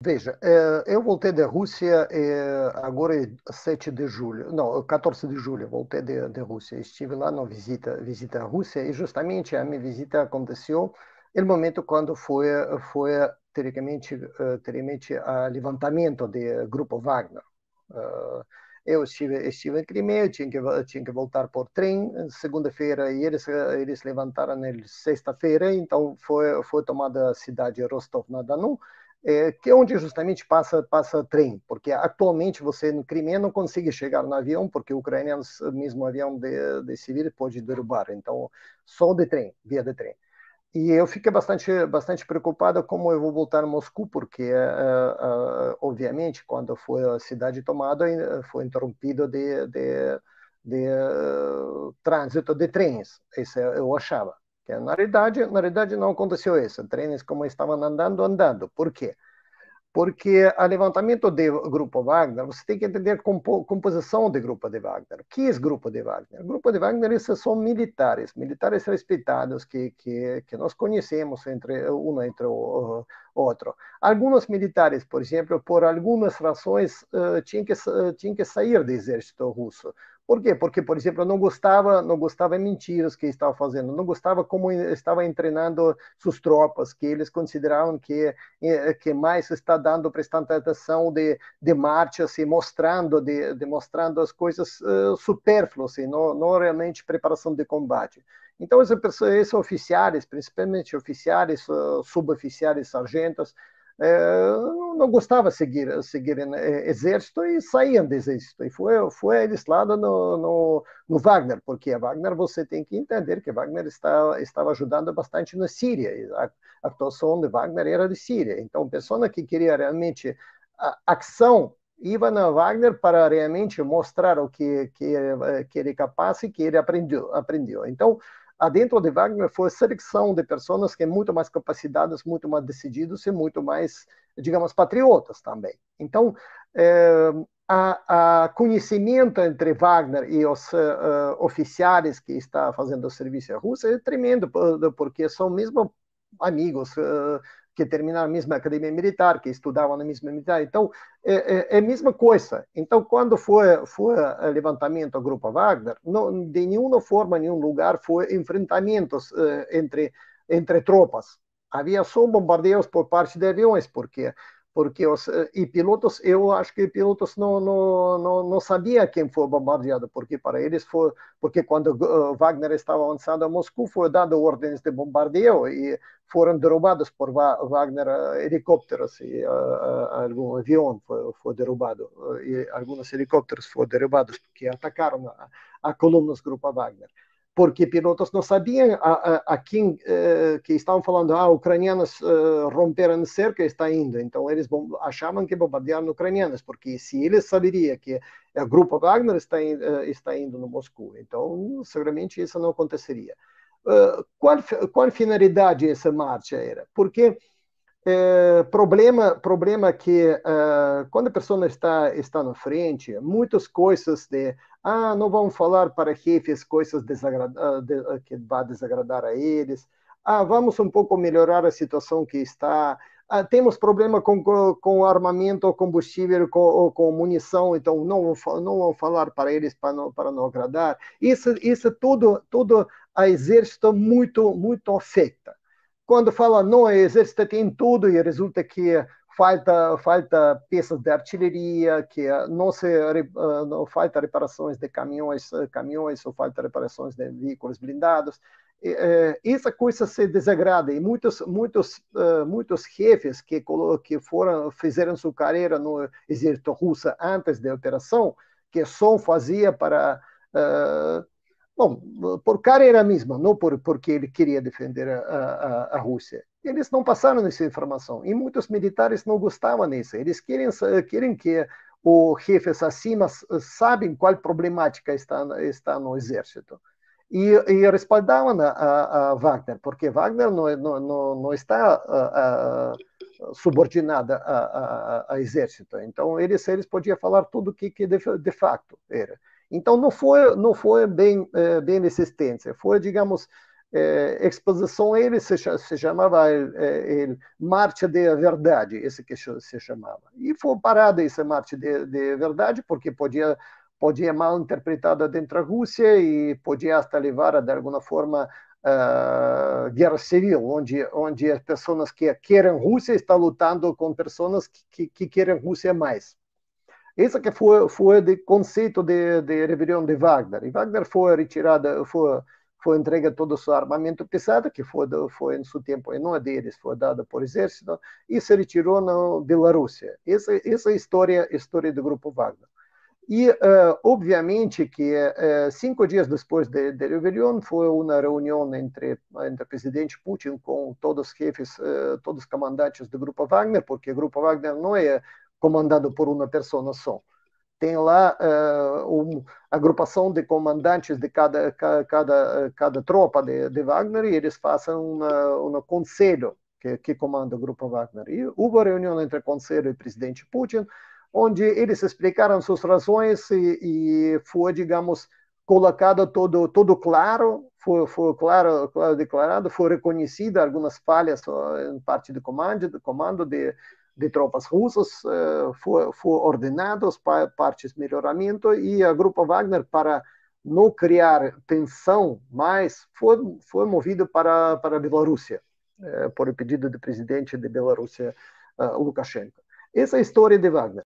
Veja, é, eu voltei da Rússia é, agora é 7 de julho, não, 14 de julho voltei da Rússia. Estive lá na visita, visita à Rússia e justamente a minha visita aconteceu no momento quando foi, foi teoricamente, é, teoricamente a levantamento do grupo Wagner. Eu estive, estive em Crimeia, tinha que, tinha que voltar por trem, segunda-feira, e eles, eles levantaram na sexta-feira, então foi, foi tomada a cidade de Rostov-na-Danu, é, que é onde justamente passa, passa trem, porque atualmente você no Crimea não consegue chegar no avião, porque o ucraniano, eh, mesmo avião de, de civil, pode derrubar, então só de trem, via de trem. E eu fiquei bastante, bastante preocupada como eu vou voltar a Moscou, porque, uh, uh, obviamente, quando foi a cidade tomada, foi interrompido de, de, de uh, trânsito de trens, isso é, eu achava. Que na realidade, na realidade não aconteceu isso. Treinos como estavam andando, andando. Por quê? Porque o levantamento de grupo Wagner, você tem que entender compo composição do grupo de Wagner. O que é o grupo de Wagner? O grupo de Wagner são militares, militares respeitados que, que, que nós conhecemos entre um entre o outro. Alguns militares, por exemplo, por algumas razões, eh, tinham que, eh, tinham que sair do exército russo por quê? Porque, por exemplo, não gostava, não gostava mentiras que estava fazendo, não gostava como estava treinando suas tropas, que eles consideravam que eh, que mais está dando prestando atenção de de marcha, assim, mostrando de, de mostrando as coisas uh, supérfluas, assim, não, não realmente preparação de combate. Então esses, esses oficiais, principalmente oficiais, uh, suboficiais, sargentos, é, não gostava de seguir, seguir né, exército e saíam do exército. E foi, foi no, no, no, Wagner, porque a Wagner, você tem que entender que Wagner está, estava ajudando bastante na Síria. A atuação de Wagner era de Síria. Então, pessoa que queria realmente ação Ivana Wagner para realmente mostrar o que, que, eh, que ele é capaz e que ele aprendeu. aprendeu. Então, dentro de Wagner foi seleção de pessoas que é muito mais capacitadas, muito mais decididas e muito mais, digamos, patriotas também. Então, é, a, a, conhecimento entre Wagner e os uh, oficiais que está fazendo o serviço à Rússia é tremendo, porque são mesmo amigos, uh, que terminaram a mesma academia militar, que estudavam na mesma militar. Então, é, é, é a mesma coisa. Então, quando foi, foi levantamento do grupo Wagner, não, de nenhuma forma, nenhum lugar, foi enfrentamentos eh, entre, entre tropas. Havia só bombardeios por parte de aviões, porque porque os, e pilotos, eu acho que pilotos não, não, não, não sabia quem foi bombardeado, porque para eles foi, porque quando eh, Wagner estava avançando a Moscou, foi dado ordens de bombardeio e foram derrubados por Wagner eh, helicópteros e uh, algum avião foi, foi, derrubado e alguns helicópteros foram derrubados porque atacaram a, a coluna do grupo Wagner porque pilotos não sabiam a, a, a quem uh, que estavam falando, ah, ucranianos uh, romperam cerca está indo, então eles achavam que bombardearam ucranianos, porque se eles saberiam que o grupo Wagner está, uh, está indo no Moscou, então seguramente isso não aconteceria. Uh, qual, qual finalidade essa marcha era? Porque é, problema problema que uh, quando a pessoa está está na frente muitas coisas de ah, não vamos falar para que fez coisas ah, ah, que vá desagradar a eles. Ah, vamos um pouco melhorar a situação que está. Ah, temos problema com, com armamento ou combustível com, ou com munição, então não, não vão falar para eles para não, para não agradar. Isso, isso tudo, tudo a exército muito, muito afeta. Quando fala não, a exército tem tudo e resulta que falta, falta peças de artilharia, que é, não se ah, não falta reparações de caminhões, ah, caminhões ou falta reparações de veículos blindados. Eh, essa coisa se desagrada e muitos muitos ah, muitos chefes que que foram fizeram sua carreira no exército russo antes da operação que só fazia para uh, Bom, por cara era a mesma, não por, porque ele queria defender a, a, a Rússia. Eles não passaram essa informação e muitos militares não gostavam disso. Eles querem, querem que o chefes acima sabem qual problemática está, está no exército. E, e respaldavam a, a, Wagner, porque Wagner não, é, não, não está subordinada ao a, a, exército. Então, eles, eles podiam falar tudo o que, que de, de, facto era. Então não foi não foi bem é, bem existência, foi digamos é, exposição ele se, se chamava é, ele, marcha de verdade, esse que se chamava. E foi parada essa marcha de, de verdade porque podia podia mal interpretada dentro da Rússia e podia até levar de alguma forma a guerra civil, onde onde as pessoas que querem Rússia estão lutando com pessoas que, que, que querem Rússia mais. Esse que foi foi o conceito de, de rebelião de Wagner. E Wagner foi retirada, foi foi entregue todo o seu armamento pesado, que foi, foi em seu tempo, e não é deles, foi dado por exército, e se retirou na Bielorrússia. Essa, essa é a história, história do grupo Wagner. E, uh, obviamente, que uh, cinco dias depois da de, de rebelião, foi uma reunião entre, entre o presidente Putin com todos os chefes, uh, eh, todos os comandantes do Grupo Wagner, porque o Grupo Wagner não é comandado por uma pessoa só. Tem lá uh, eh, uma agrupação de comandantes de cada cada cada tropa de, de Wagner e eles fazem um conselho que, que comanda o grupo Wagner. E houve reunião entre o conselho e o presidente Putin, onde eles explicaram suas razões e, e foi, digamos, colocado todo todo claro, foi, foi claro, claro declarado, foi reconhecida algumas falhas eh, em parte do comando, do comando de de tropas russas eh, foi, foi ordenados para partes de melhoramento e a Grupo Wagner, para não criar tensão mais, foi, foi movido para, para a Bielorrússia, eh, por pedido do presidente de Bielorrússia, eh, Lukashenko. Essa é a história de Wagner.